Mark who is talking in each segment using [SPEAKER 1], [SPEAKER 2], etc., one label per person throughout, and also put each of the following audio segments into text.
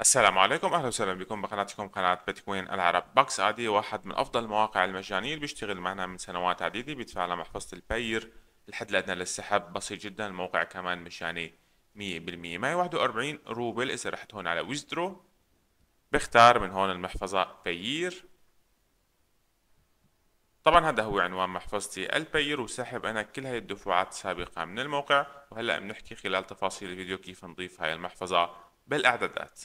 [SPEAKER 1] السلام عليكم اهلا وسهلا بكم بقناتكم قناة بيتكوين العرب بوكس ادي واحد من افضل المواقع المجانية اللي بيشتغل معنا من سنوات عديدة بيدفع على محفظة الباير الحد الادنى للسحب بسيط جدا الموقع كمان مجاني 100% معي 41 روبل اذا رحت هون على ويزدرو بختار من هون المحفظة باير طبعا هذا هو عنوان محفظتي الباير وسحب انا كل هاي الدفعات السابقة من الموقع وهلا بنحكي خلال تفاصيل الفيديو كيف نضيف هاي المحفظة بالاعدادات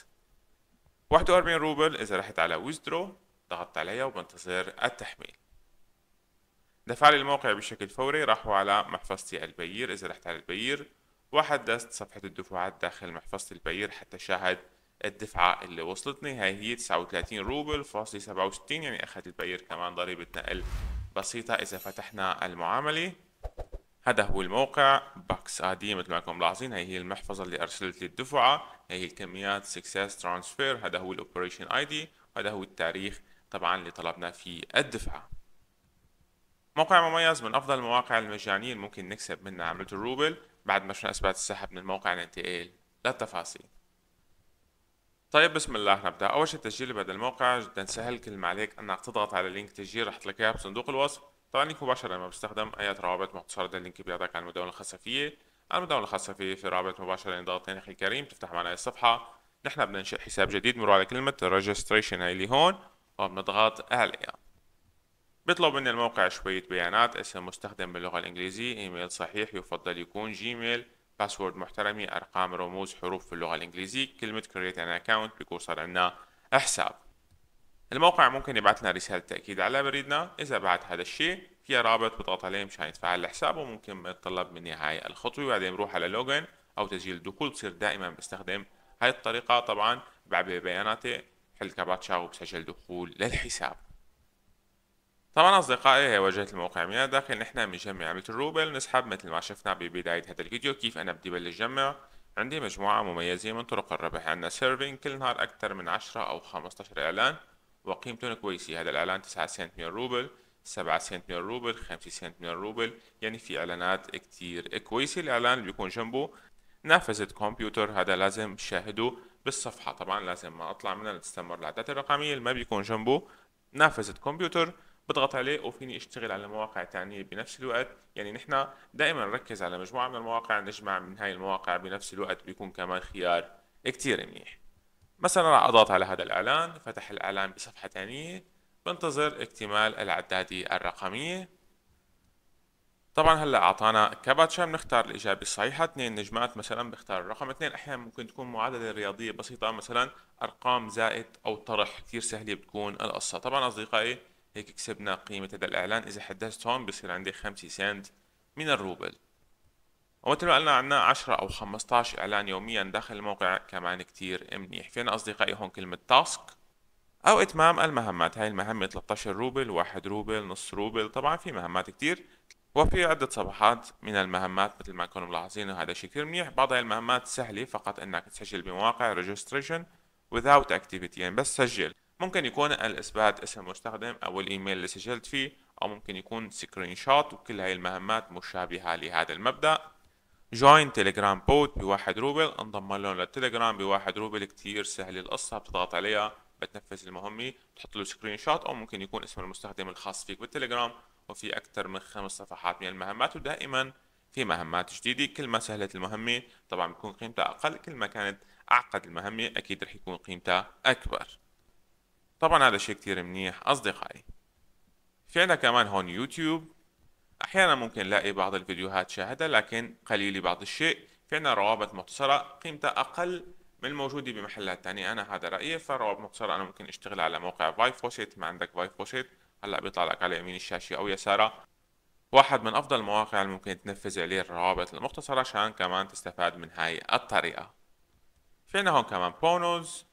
[SPEAKER 1] 41 روبل إذا رحت على ويزدرو ضغطت عليها وبنتظر التحميل دفع لي الموقع بشكل فوري راحوا على محفظتي البيير إذا رحت على البيير وحدثت صفحة الدفعات داخل محفظة البيير حتى شاهد الدفعة اللي وصلتني هاي هي 39 روبل فاصلي 67 يعني اخذت البيير كمان ضريبة نقل بسيطة إذا فتحنا المعاملة هذا هو الموقع باكس ادي مثل ما راكم ملاحظين هي هي المحفظة اللي أرسلت لي الدفعة هي هي الكميات سكسس ترانسفير هذا هو الأوبريشن اي دي وهذا هو التاريخ طبعا اللي طلبنا فيه الدفعة موقع مميز من أفضل المواقع المجانية اللي ممكن نكسب منها عملة الروبل بعد ما شفنا أثبات السحب من الموقع ننتقل للتفاصيل طيب بسم الله نبدأ أول شيء التسجيل بهذا الموقع جدا سهل كل ما عليك أنك تضغط على لينك تسجيل رح تلاقيها بصندوق الوصف طبعا لينك مباشر لما بستخدم اي روابط مختصره ده اللينك بيعطيك على المدونه الخاصه فيه على المدونه الخاصه فيه في روابط مباشره لضغط هنا اخي الكريم تفتح معنا الصفحه نحن بننشئ حساب جديد مرور على كلمه registration هاي اللي هون وبنضغط عليها بيطلب مني الموقع شوية بيانات اسم مستخدم باللغة الإنجليزية إيميل صحيح يفضل يكون جيميل باسورد محترمي أرقام رموز حروف في اللغة الإنجليزية كلمة create an account بيكون صار عندنا حساب الموقع ممكن يبعث لنا رسالة تأكيد على بريدنا إذا بعت هذا الشيء فيها رابط بضغط عليه مشان يتفعل الحساب وممكن يتطلب مني هاي الخطوة وبعدين بروح على لوجن أو تسجيل الدخول بصير دائما بستخدم هاي الطريقة طبعا بعبي بياناتي حل كاباتشا وبسجل دخول للحساب طبعا اصدقائي هي واجهه الموقع من الداخل نحن بنجمع عمله الروبل نسحب مثل ما شفنا ببدايه هذا الفيديو كيف انا بدي بلش جمع عندي مجموعه مميزه من طرق الربح عندنا سيرفينج كل نهار اكثر من 10 او 15 اعلان وقيمته كويسة هذا الإعلان 9 سنت من الروبل 7 سنت من الروبل 5 سنت من الروبل يعني في إعلانات كتير كويسة الإعلان اللي بيكون جنبه نافذة كمبيوتر هذا لازم تشاهده بالصفحة طبعا لازم ما أطلع منها لتستمر العادات الرقمية اللي ما بيكون جنبه نافذة كمبيوتر بضغط عليه وفيني اشتغل على مواقع تانية بنفس الوقت يعني نحنا دائما نركز على مجموعة من المواقع نجمع من هاي المواقع بنفس الوقت بيكون كمان خيار كتير منيح مثلا راح اضغط على هذا الاعلان فتح الاعلان بصفحه ثانيه بنتظر اكتمال العدادية الرقمية طبعا هلا اعطانا كباتشا بنختار الاجابة الصحيحة اثنين نجمات مثلا بختار الرقم اثنين احيانا ممكن تكون معادلة رياضية بسيطة مثلا ارقام زائد او طرح كثير سهلة بتكون القصة طبعا اصدقائي هيك كسبنا قيمة هذا الاعلان اذا حدثت هون بصير عندي 5 سنت من الروبل ومثل ما قلنا عنا 10 أو 15 إعلان يوميا داخل الموقع كمان كتير منيح فينا أصدقائي هون كلمة تاسك أو إتمام المهمات هاي المهمة 13 روبل 1 روبل نص روبل طبعا في مهمات كتير وفي عدة صفحات من المهمات مثل ما كنتم ملاحظين وهذا شيء كتير منيح بعض هاي المهمات سهلة فقط إنك تسجل بمواقع registration without activity يعني بس سجل ممكن يكون الإثبات اسم المستخدم أو الإيميل اللي سجلت فيه أو ممكن يكون سكرين شوت وكل هاي المهمات مشابهة لهذا المبدأ جوين تليجرام بوت بواحد روبل انضم لهم للتليجرام بواحد روبل كتير سهل القصة بتضغط عليها بتنفذ المهمة بتحط له سكرين شوت او ممكن يكون اسم المستخدم الخاص فيك بالتليجرام وفي اكثر من خمس صفحات من المهمات ودائما في مهمات جديدة كل ما سهلت المهمة طبعا بتكون قيمتها اقل كل ما كانت اعقد المهمة اكيد رح يكون قيمتها اكبر طبعا هذا شيء كتير منيح اصدقائي في عندنا كمان هون يوتيوب أحيانا ممكن نلاقي بعض الفيديوهات شاهدها لكن قليل بعض الشيء في عنا روابط مختصرة قيمتها أقل من الموجودة بمحلات تانية أنا هذا رأيي فروابط مختصرة أنا ممكن أشتغل على موقع فوسيت ما عندك فوسيت هلا بيطلع لك على يمين الشاشة أو يسارها واحد من أفضل المواقع اللي ممكن تنفذ عليه الروابط المختصرة عشان كمان تستفاد من هاي الطريقة في عنا هون كمان بونوز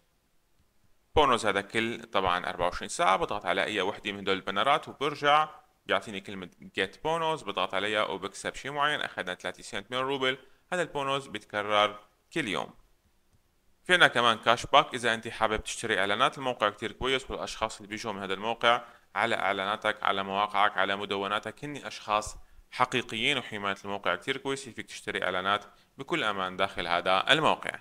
[SPEAKER 1] بونوز هذا كل طبعا 24 ساعة بضغط على أي وحدة من هدول البنرات وبرجع يعطيني كلمه get bonus بضغط عليها وبكسب شيء معين اخذنا 30 سنت من الروبل هذا البونوز بيتكرر كل يوم في عندنا كمان كاش باك اذا انت حابب تشتري اعلانات الموقع كتير كويس والاشخاص اللي بيجوا من هذا الموقع على اعلاناتك على مواقعك على مدوناتك هن اشخاص حقيقيين وحمايه الموقع كتير كويسه فيك تشتري اعلانات بكل امان داخل هذا الموقع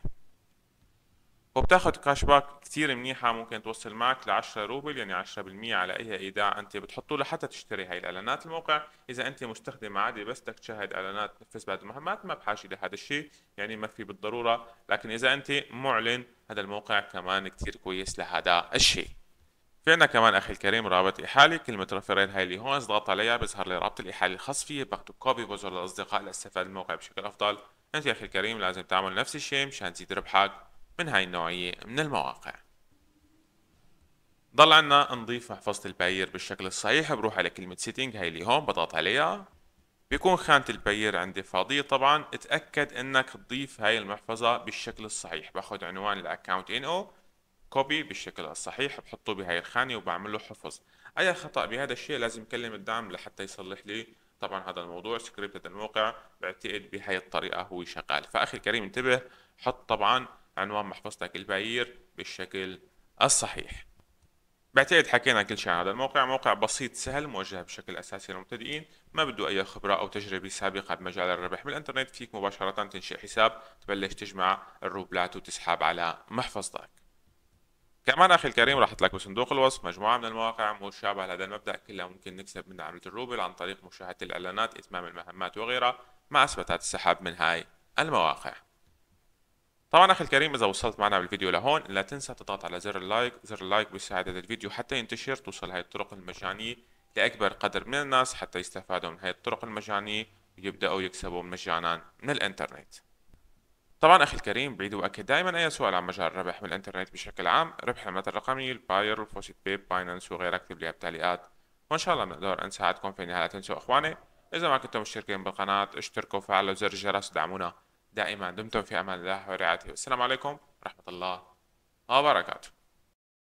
[SPEAKER 1] وبتاخد كاش باك كتير منيحة ممكن توصل معك ل 10 روبل يعني 10% على أي إيداع أنت بتحطه لحتى تشتري هاي الإعلانات الموقع إذا أنت مستخدم عادي بس بدك تشاهد إعلانات تنفذ بعد المهمات ما بحاجة لهذا الشيء يعني ما في بالضرورة لكن إذا أنت معلن هذا الموقع كمان كتير كويس لهذا الشيء في عنا كمان اخي الكريم رابط إحالي كلمه رفرين هاي اللي هون اضغط عليها بيظهر لي رابط الإحالي الخاص فيه باخده كوبي بوزر للاصدقاء لاستفاد الموقع بشكل افضل انت يا اخي الكريم لازم تعمل نفس الشيء مشان تزيد ربحك من هاي النوعية من المواقع ضل عنا نضيف محفظة الباير بالشكل الصحيح بروح على كلمة سيتنج هاي اللي هون بضغط عليها بيكون خانة الباير عندي فاضية طبعا اتأكد انك تضيف هاي المحفظة بالشكل الصحيح باخذ عنوان الاكونت ان او كوبي بالشكل الصحيح بحطه بهاي الخانة وبعمل له حفظ اي خطأ بهذا الشيء لازم اكلم الدعم لحتى يصلح لي طبعا هذا الموضوع سكريبت الموقع بعتقد بهاي الطريقة هو شغال فاخي الكريم انتبه حط طبعا عنوان محفظتك البعير بالشكل الصحيح بعتقد حكينا كل شيء عن هذا الموقع موقع بسيط سهل موجه بشكل أساسي للمبتدئين ما بده أي خبرة أو تجربة سابقة بمجال الربح بالإنترنت فيك مباشرة تنشئ حساب تبلش تجمع الروبلات وتسحب على محفظتك كمان اخي الكريم راح لك بصندوق الوصف مجموعه من المواقع مشابهه لهذا المبدا كلها ممكن نكسب من عمله الروبل عن طريق مشاهده الاعلانات اتمام المهمات وغيرها مع اثباتات السحب من هاي المواقع طبعا اخي الكريم اذا وصلت معنا بالفيديو لهون لا تنسى تضغط على زر اللايك زر اللايك بيساعد هذا الفيديو حتى ينتشر توصل هاي الطرق المجانيه لاكبر قدر من الناس حتى يستفادوا من هاي الطرق المجانيه ويبداوا يكسبوا مجانا من الانترنت طبعا اخي الكريم بعيد واكد دائما اي سؤال عن مجال الربح من الانترنت بشكل عام ربح العملات الرقميه الباير والفوسيت بيب باينانس وغيرها اكتب لي بالتعليقات وان شاء الله بنقدر نساعدكم في النهايه لا تنسوا اخواني اذا ما كنتم مشتركين بالقناه اشتركوا وفعلوا زر الجرس ودعمونا دائما دمتم في أمان الله ورعايته والسلام عليكم ورحمة الله وبركاته